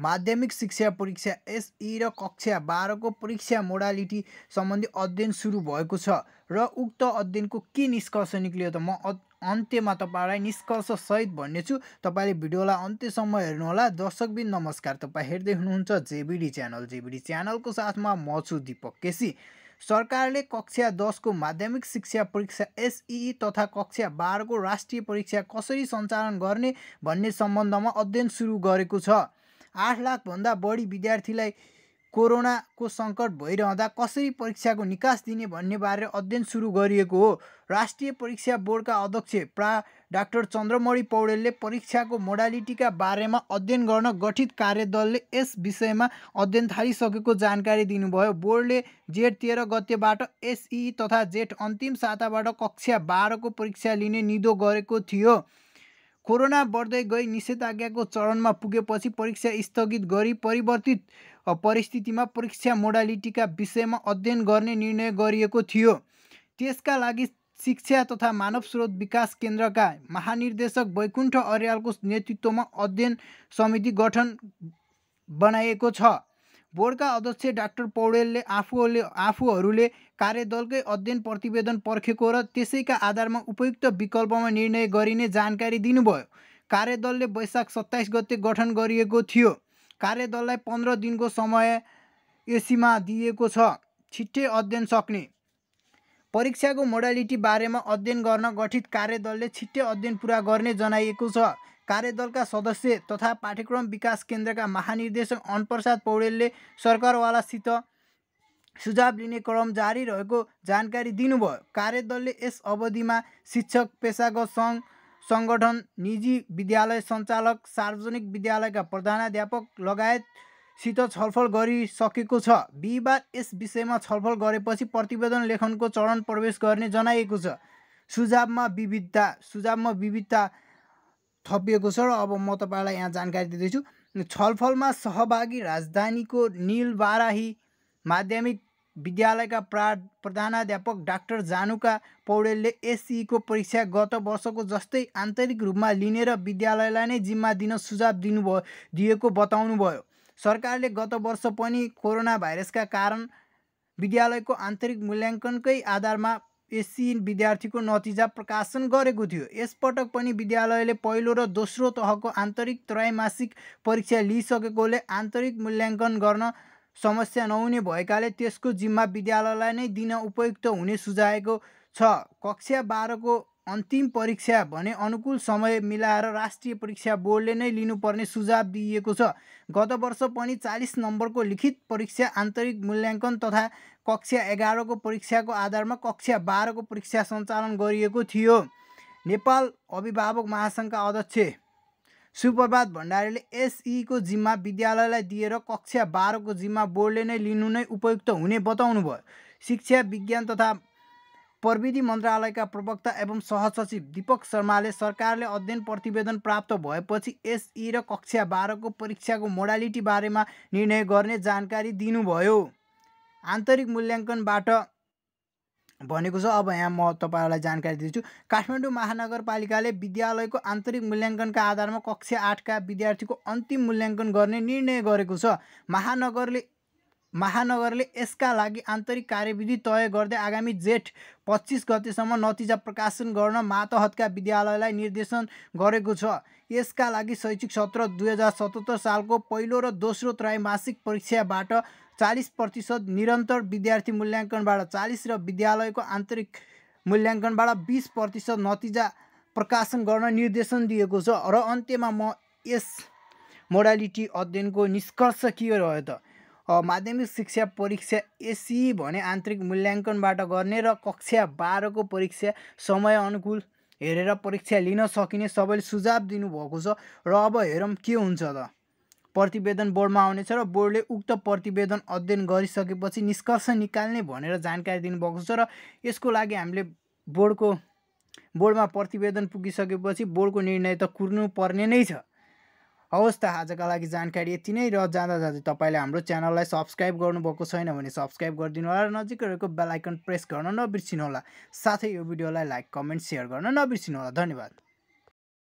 माध्यमिक शिक्षा परीक्षा एसई र कक्षा बाह्रको परीक्षा मोडालिटी सम्बन्धी अध्ययन सुरु भएको छ र उक्त अध्ययनको के निष्कर्ष निस्कियो त म अन्त्यमा तपाईँलाई सहित भन्नेछु तपाईँले भिडियोलाई अन्त्यसम्म हेर्नुहोला दर्शकबिन नमस्कार तपाईँ हेर्दै हुनुहुन्छ जेबिडी च्यानल जेबिडी च्यानलको साथमा म छु दिपक केसी सरकारले कक्षा दसको माध्यमिक शिक्षा परीक्षा एसई तथा कक्षा बाह्रको राष्ट्रिय परीक्षा कसरी सञ्चालन गर्ने भन्ने सम्बन्धमा अध्ययन सुरु गरेको छ आठ लाखभन्दा बढी विद्यार्थीलाई कोरोनाको सङ्कट भइरहँदा कसरी परीक्षाको निकास दिने भन्ने बारे अध्ययन सुरु गरिएको हो राष्ट्रिय परीक्षा बोर्डका अध्यक्ष प्रा डाक्टर चन्द्रमणि पौडेलले परीक्षाको मोडालिटीका बारेमा अध्ययन गर्न गठित कार्यदलले यस विषयमा अध्ययन थालिसकेको जानकारी दिनुभयो बोर्डले जेठ तेह्र गतेबाट एसई तथा जेठ अन्तिम साताबाट कक्षा बाह्रको परीक्षा लिने निदो गरेको थियो कोरोना बढ्दै गई निषेधाज्ञाको चरणमा पुगेपछि परीक्षा स्थगित गरी परिवर्तित परिस्थितिमा परीक्षा मोडालिटीका विषयमा अध्ययन गर्ने निर्णय गरिएको थियो त्यसका लागि शिक्षा तथा मानव स्रोत विकास केन्द्रका महानिर्देशक वैकुण्ठ अर्यालको नेतृत्वमा अध्ययन समिति गठन बनाएको छ बोर्डका अध्यक्ष डाक्टर पौडेलले आफूले आफूहरूले कार्यदलकै अध्ययन प्रतिवेदन पर्खेको र त्यसैका आधारमा उपयुक्त विकल्पमा निर्णय गरिने जानकारी दिनुभयो कार्यदलले वैशाख सत्ताइस गते गठन गरिएको थियो कार्यदललाई पन्ध्र दिनको समय एसीमा दिएको छ छिट्टै अध्ययन सक्ने परीक्षाको मोडालिटी बारेमा अध्ययन गर्न गठित कार्यदलले छिट्टै अध्ययन पुरा गर्ने जनाइएको छ कार्यदलका सदस्य तथा पाठ्यक्रम विकास केन्द्रका महानिर्देशक अनप्रसाद पौडेलले सरकारवालासित सुझाव लिने क्रम जारी रहेको जानकारी दिनुभयो कार्यदलले यस अवधिमा शिक्षक पेसागत सङ्घ सङ्गठन निजी विद्यालय सञ्चालक सार्वजनिक विद्यालयका प्रधानाध्यापक लगायतसित छलफल गरिसकेको छ बिहिबार यस विषयमा छलफल गरेपछि प्रतिवेदन लेखनको चरण प्रवेश गर्ने जनाइएको छ सुझावमा विविधता सुझावमा विविधता थपिएको छ र अब म तपाईँलाई यहाँ जानकारी दिँदैछु छलफलमा सहभागी राजधानीको निल बाराही माध्यमिक विद्यालयका प्रा प्रधानाध्यापक डाक्टर जानुका पौडेलले एससीको परीक्षा गत वर्षको जस्तै आन्तरिक रूपमा लिने र विद्यालयलाई नै जिम्मा दिन सुझाव दिनुभयो दिएको बताउनुभयो सरकारले गत वर्ष पनि कोरोना भाइरसका कारण विद्यालयको आन्तरिक मूल्याङ्कनकै आधारमा एससी विद्यार्थीको नतिजा प्रकाशन गरेको थियो यसपटक पनि विद्यालयले पहिलो र दोस्रो तहको आन्तरिक त्रैमासिक परीक्षा लिइसकेकोले आन्तरिक मूल्याङ्कन गर्न समस्या नहुने भएकाले त्यसको जिम्मा विद्यालयलाई नै दिन उपयुक्त हुने सुझाएको छ कक्षा बाह्रको अन्तिम परीक्षा भने अनुकूल समय मिलाएर राष्ट्रिय परीक्षा बोर्डले नै लिनुपर्ने सुझाव दिइएको छ गत वर्ष पनि चालिस नम्बरको लिखित परीक्षा आन्तरिक मूल्याङ्कन तथा कक्षा एघारको परीक्षाको आधारमा कक्षा बाह्रको परीक्षा सञ्चालन गरिएको थियो नेपाल अभिभावक महासङ्घका अध्यक्ष सुप्रभात भण्डारीले एसईको जिम्मा विद्यालयलाई दिएर कक्षा बाह्रको जिम्मा बोर्डले नै लिनु नै उपयुक्त हुने बताउनुभयो शिक्षा विज्ञान तथा प्रविधि मन्त्रालयका प्रवक्ता एवं सहसचिव दीपक शर्माले सरकारले अध्ययन प्रतिवेदन प्राप्त भएपछि एसई र कक्षा बाह्रको परीक्षाको मोडालिटी बारेमा निर्णय गर्ने जानकारी दिनुभयो आन्तरिक मूल्याङ्कनबाट भनेको छ अब यहाँ म तपाईँहरूलाई जानकारी दिन्छु काठमाडौँ महानगरपालिकाले विद्यालयको आन्तरिक मूल्याङ्कनका आधारमा कक्षा आठका विद्यार्थीको अन्तिम मूल्याङ्कन गर्ने निर्णय गरेको छ महानगरले महानगरले यसका लागि आन्तरिक कार्यविधि तय गर्दै आगामी जेठ पच्चिस गतेसम्म नतिजा प्रकाशन गर्न मातहतका विद्यालयलाई निर्देशन गरेको छ यसका लागि शैक्षिक सत्र दुई हजार सतहत्तर सालको पहिलो र दोस्रो त्रैमासिक परीक्षाबाट चालिस प्रतिशत निरन्तर विद्यार्थी मूल्याङ्कनबाट चालिस र विद्यालयको आन्तरिक मूल्याङ्कनबाट बिस प्रतिशत नतिजा प्रकाशन गर्न निर्देशन दिएको छ र अन्त्यमा म यस मोडालिटी अध्ययनको निष्कर्ष के रह्यो त माध्यमिक शिक्षा परीक्षा एसी भने आन्तरिक मूल्याङ्कनबाट गर्ने र कक्षा बाह्रको परीक्षा समय अनुकूल हेरेर परीक्षा लिन सकिने सबैले सुझाव दिनुभएको छ र अब हेरौँ के हुन्छ त प्रतिवेदन बोर्डमा आउनेछ र बोर्डले उक्त प्रतिवेदन अध्ययन गरिसकेपछि निष्कर्ष निकाल्ने भनेर जानकारी दिनुभएको छ र यसको लागि हामीले बोर्डको बोर्डमा प्रतिवेदन पुगिसकेपछि बोर्डको निर्णय त कुर्नुपर्ने नै छ हवस् त आजका लागि जानकारी यति नै र जाँदा जाँदै तपाईँले हाम्रो च्यानललाई सब्सक्राइब गर्नुभएको छैन भने सब्सक्राइब गरिदिनु होला र नजिक रहेको बेलायकन प्रेस गर्न नबिर्सिनु होला साथै यो भिडियोलाई लाइक कमेन्ट सेयर गर्न नबिर्सिनु होला धन्यवाद